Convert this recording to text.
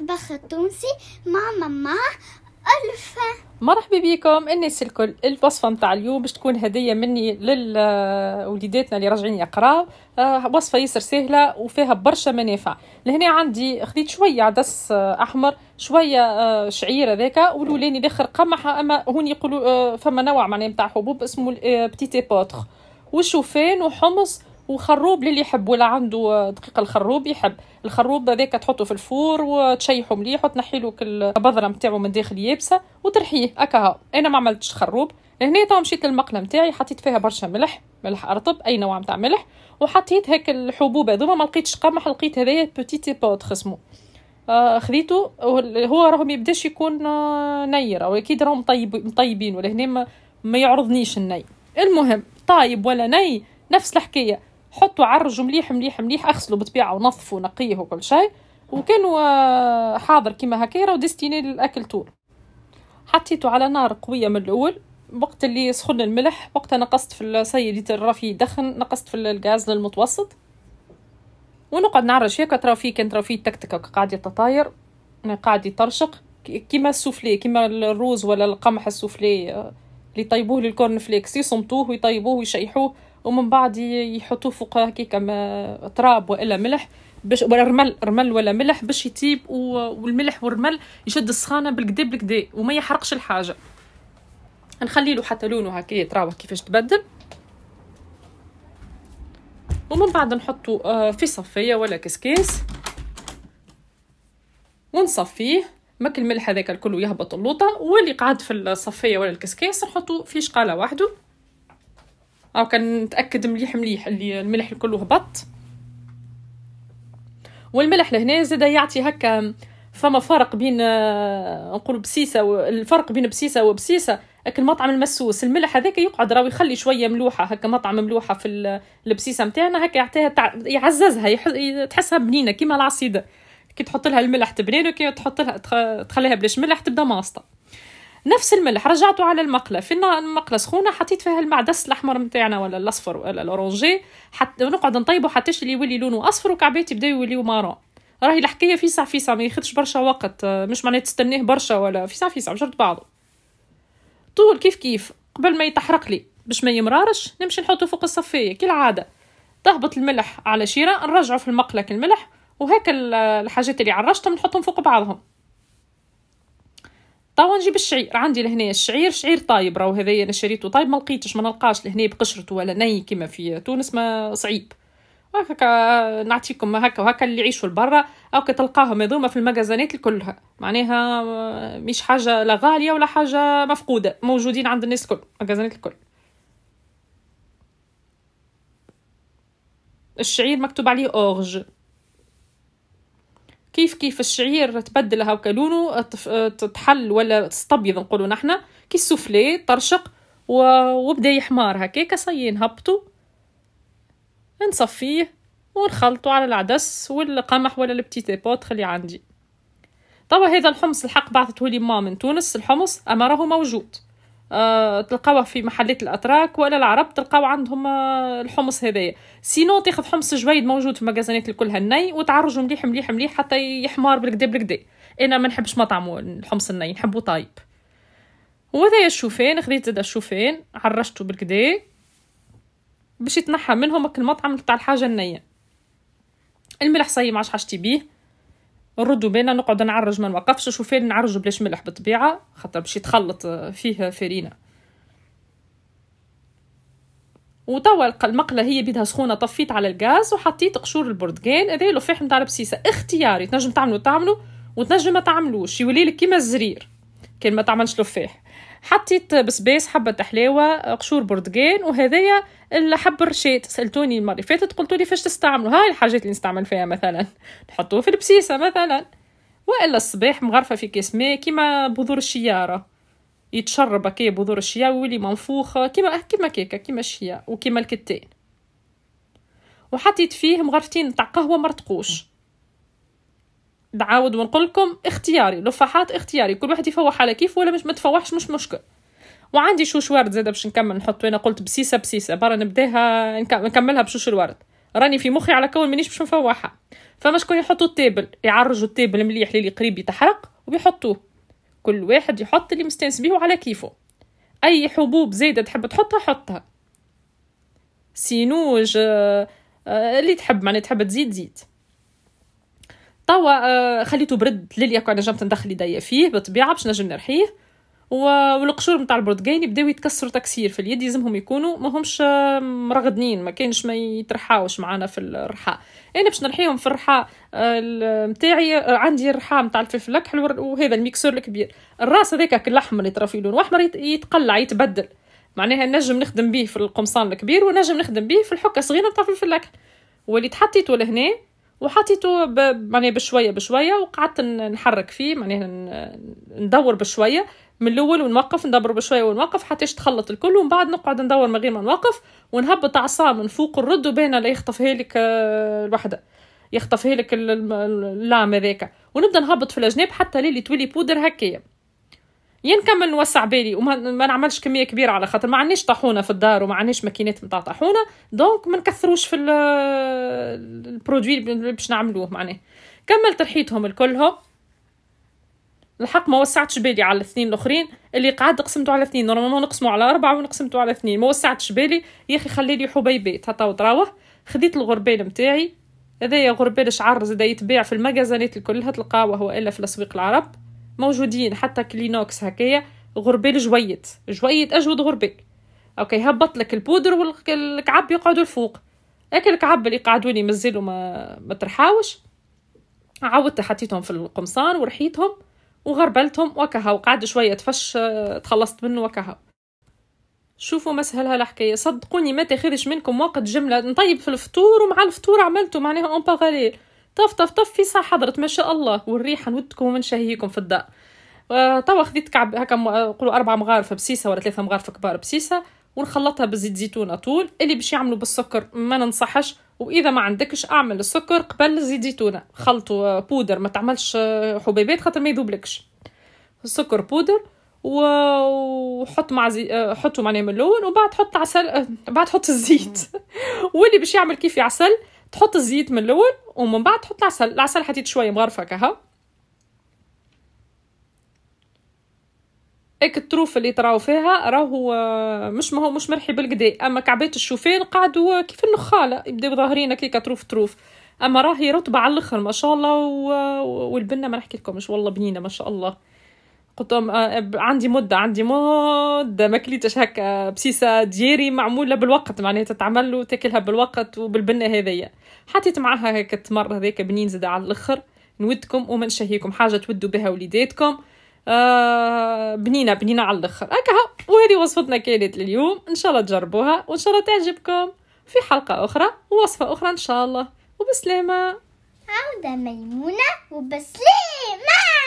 المطبخ التونسي مع ماما ألفة مرحبا بكم الناس الكل الوصفه نتاع اليوم باش تكون هديه مني لوليداتنا آه، اللي راجعين يقراو آه وصفه ياسر سهله وفيها برشا منافع لهنا عندي خديت شويه عدس آه، احمر شويه آه شعير هذاك والولاني الاخر قمح اما هون يقولوا آه فما نوع معناه نتاع حبوب اسمه بتيتي بوتر آه، وشوفان وحمص وخروب للي يحب ولا عنده دقيق الخروب يحب الخروب هذاك تحطه في الفور وتشيحه مليح وتنحي له بذره نتاعو من داخل يابسه وترحيه هكا انا ما عملتش خروب هنا تو مشيت للمقله نتاعي حطيت فيها برشا ملح ملح ارطب اي نوع نتاع ملح وحطيت هيك الحبوب هذوما ما لقيتش قمح لقيت هذايا بوتيتي بوت خصمو آه خذيته هو راه ما يبداش يكون آه نير او اكيد راهم مطيب مطيبين ولا هنا ما, ما يعرضنيش الني المهم طايب ولا ني نفس الحكايه حطوا عرجوا مليح مليح مليح اغسلوا بطبيعه ونظفوا ونقيه وكل شيء وكانوا آه، حاضر كيما هكا راهو ديستيني للاكل طول حطيته على نار قويه من الاول وقت اللي سخن الملح وقتها نقصت في السي لتر فيه دخن نقصت في الغاز للمتوسط ونقعد نعرج هيك ترى فيه كان ترى فيه تكتك قاعد يتطاير يعني قاعد يطرشق كيما السوفلي كيما الروز ولا القمح السوفلي آه، اللي يطيبوه للكورن فليكس يصمتوه ويطيبوه ويشيحوه ومن بعد يحطوه فوق هكاك تراب والا ملح باش ولا رمل رمل ولا ملح باش يطيب والملح والرمل يشد السخانه بالكدا بالكدا وما يحرقش الحاجه نخلي له حتى لونه هكا يتراوح كيفاش تبدل ومن بعد نحطو آه، في صفيه ولا كسكاس ونصفيه مك الملح هذاك الكل يهبط اللوطه واللي قعد في الصفيه ولا الكسكاس نحطو في شقاله وحده او كان نتاكد مليح مليح اللي الملح الكل هبط والملح لهنا زاد يعطي هكا فما فرق بين آه، نقول بسيسه الفرق بين بسيسه وبسيسه اكل مطعم المسوس الملح هذاك يقعد راهو يخلي شويه ملوحه هكا مطعم ملوحه في البسيسه نتاعنا هكا يعطيها تع... يعززها يح... تحسها بنينه كيما العصيده كي تحط لها الملح تبنين وكي تحط لها تخليها بلاش ملح تبدا ماسطه نفس الملح رجعته على المقله في المقله سخونه حطيت فيها المعدس الاحمر نتاعنا ولا الاصفر ولا الاورانجي حتى نقعد نطيبه حتى اللي يولي لونه اصفر وكعبات يبداو يوليو مارون راهي الحكايه فيسع فيسع ما ياخذش برشا وقت مش معناها تستناه برشا ولا فيسع فيسع بشرط بعضه طول كيف كيف قبل ما يتحرق لي باش ما يمرارش نمشي نحطه فوق الصفايه كالعاده تهبط الملح على شيره نرجعه في المقله كالملح وهكا الحاجات اللي عرشتهم نحطهم فوق بعضهم توا نجيب الشعير عندي لهنا الشعير شعير طايب راهو هذايا انا شريته طايب ما لقيتش ما نلقاش لهنا بقشرته ولا ني كيما في تونس ما صعيب هكا نعطيكم هكا وهكا اللي يعيشوا لبرا او تلقاهم هذوما في المجازنات كلها معناها مش حاجه لا غاليه ولا حاجه مفقوده موجودين عند الناس الكل مجازنات الكل الشعير مكتوب عليه اورج كيف كيف الشعير تبدل هاكا لونه تحل ولا تستبيض نقولوا نحنا كي السوفلي طرشق وبدا يحمار هكاك صاي نهبطو نصفيه ونخلطو على العدس والقمح ولا البتيتي بوت اللي عندي توا هذا الحمص الحق بعثته لي ماما من تونس الحمص اما راهو موجود آه، تلقاوه في محلات الاتراك ولا العرب تلقاو عندهم آه، الحمص هذايا سينو تاخذ حمص جويد موجود في المجازانات الكل الني وتعرجه مليح مليح مليح حتى يحمار بالكدا بالكدا انا ما نحبش مطعم الحمص الني نحبه طايب وهذايا الشوفان خديت زاد الشوفان عرشته بالكدا باش يتنحى منهم المطعم تاع الحاجه النيه الملح صيم عاش حاجتي بيه نردوا بينا نقعد نعرج ما نوقفش شوفان نعرجوا بلاش ملح بالطبيعه خاطر باش يتخلط فيه فرينه وتوا المقله هي بيدها سخونه طفيت على الغاز وحطيت قشور البرتقال هذا لفاح نتاع البسيسه اختياري تنجم تعملو تعملو وتنجم ما تعملوش يولي لك كيما الزرير كان ما تعملش لفاح حطيت بسباس حبة حلاوة قشور برتقال وهذايا الحب الرشاد سألتوني المرة اللي فاتت قلتوا لي فاش تستعملوا هاي الحاجات اللي نستعمل فيها مثلا نحطوه في البسيسة مثلا والا الصباح مغرفه في كاس ماء كيما بذور الشياره يتشرب هكايا بذور الشيا ويولي منفوخ كيما كيما كيكه كيما الشيا وكيما الكتان وحطيت فيه مغرفتين تاع قهوه مرتقوش بعاود ونقول لكم اختياري لفاحات اختياري كل واحد يفوح على كيف ولا مش متفوحش مش مشكل وعندي شوش ورد زاده باش نكمل نحط انا قلت بسيسه بسيسه برا نبداها نكملها بشوش الورد راني في مخي على كون مانيش باش نفوحها فما شكون يحطوا التابل يعرجوا التابل مليح للي قريب يتحرق ويحطوه كل واحد يحط اللي مستانس بيه على كيفه اي حبوب زايده تحب تحطها حطها سينوج آه، آه، اللي تحب معناها تحب تزيد زيت. توا آه، خليته برد للياكو نجمت ندخل يديا فيه بالطبيعه باش نجم نرحيه والقشور نتاع البرتقاني بداو يتكسروا تكسير في اليد يلزمهم يكونوا ماهمش آه، مرغدنين ما كانش ما يترحاوش معانا في الرحاء انا باش نرحيهم في الرحاء نتاعي آه، عندي الرحاء نتاع الفلفل الاكحل وهذا الميكسور الكبير الراس هذاك اللحم اللي طرا فيه لون احمر يتقلع يتبدل معناها نجم نخدم به في القمصان الكبير ونجم نخدم به في الحكه الصغيره نتاع الفلفل الاكحل واللي تحطيته لهنا وحطيته معناها بشويه بشويه وقعدت نحرك فيه معناها ندور بشويه من الاول ونوقف ندبر بشويه ونوقف حتى تخلط الكل ومن بعد نقعد ندور من غير ما نوقف ونهبط عصا من فوق الرد وبين اللي يخطف لك آه، الوحده يخطف لك اللام هذاك ونبدا نهبط في الاجناب حتى ليلي تولي بودر هكايا يا نكمل نوسع بالي وما نعملش كميه كبيره على خاطر ما عندناش طاحونه في الدار وما عندناش ماكينات نتاع طاحونه دونك ما نكثروش في البرودوي اللي باش نعملوه معناه كملت رحيتهم الكلهم الحق ما وسعتش بالي على الاثنين الاخرين اللي قعد قسمتو على اثنين نورمالمون نقسمو على اربعه ونقسمتو على اثنين ما وسعتش بالي يا اخي لي حبيبات حتى وتراوح خديت الغربال نتاعي هذايا غربال شعر زاد يتباع في الكل الكلها تلقاوه والا في الاسواق العرب موجودين حتى كلينوكس هكايا غربال جويت جويت اجود غربال اوكي هبط لك البودر والكعب يقعدوا الفوق لكن الكعب اللي قعدوني مازالوا ما ما ترحاوش عاودت حطيتهم في القمصان ورحيتهم وغربلتهم وكها قعد شويه تفش تخلصت منه وكها شوفوا مسهل الحكايه صدقوني ما تاخذش منكم وقت جمله نطيب في الفطور ومع الفطور عملته معناها اون باراليل طف طف طف في ساعة حضرت ما شاء الله والريحة نودكم ونشهيكم في الدار توا آه، خذيت كعب هكا نقولوا آه، اربع مغارف بسيسة ولا ثلاثة مغارف كبار بسيسة ونخلطها بزيت زيتون طول اللي باش يعملوا بالسكر ما ننصحش واذا ما عندكش اعمل السكر قبل زيت زيتونه خلطوا آه، بودر ما تعملش حبيبات خاطر ما يذوبلكش السكر بودر وحط مع زي... حطه معناه من الاول وبعد حط عسل بعد حط الزيت واللي باش يعمل كيف عسل تحط الزيت من الاول ومن بعد تحط العسل العسل حطيت شويه مغرفه كها هيك الطروف اللي تراو فيها راهو آه، مش ما هو مش مرحي بالقدي اما كعبات الشوفان قعدوا آه، كيف النخاله يبداو ظاهرين هكاك طروف طروف اما راهي رطبه على الاخر ما شاء الله و... آه، والبنه ما نحكي لكمش والله بنينه ما شاء الله قلت لهم آه، عندي مده عندي مده ما كليتش هكا بسيسه دياري معموله بالوقت معناها تتعمل وتاكلها بالوقت وبالبنه هذيا حطيت معاها هكا التمر هذاك بنين زاد على الاخر نودكم وما نشهيكم حاجه تودوا بها وليداتكم آه بنينه بنينه على الاخر هكا وهذه وصفتنا كانت لليوم ان شاء الله تجربوها وان شاء الله تعجبكم في حلقه اخرى ووصفه اخرى ان شاء الله وبسلامه عوده ميمونه وبسلامه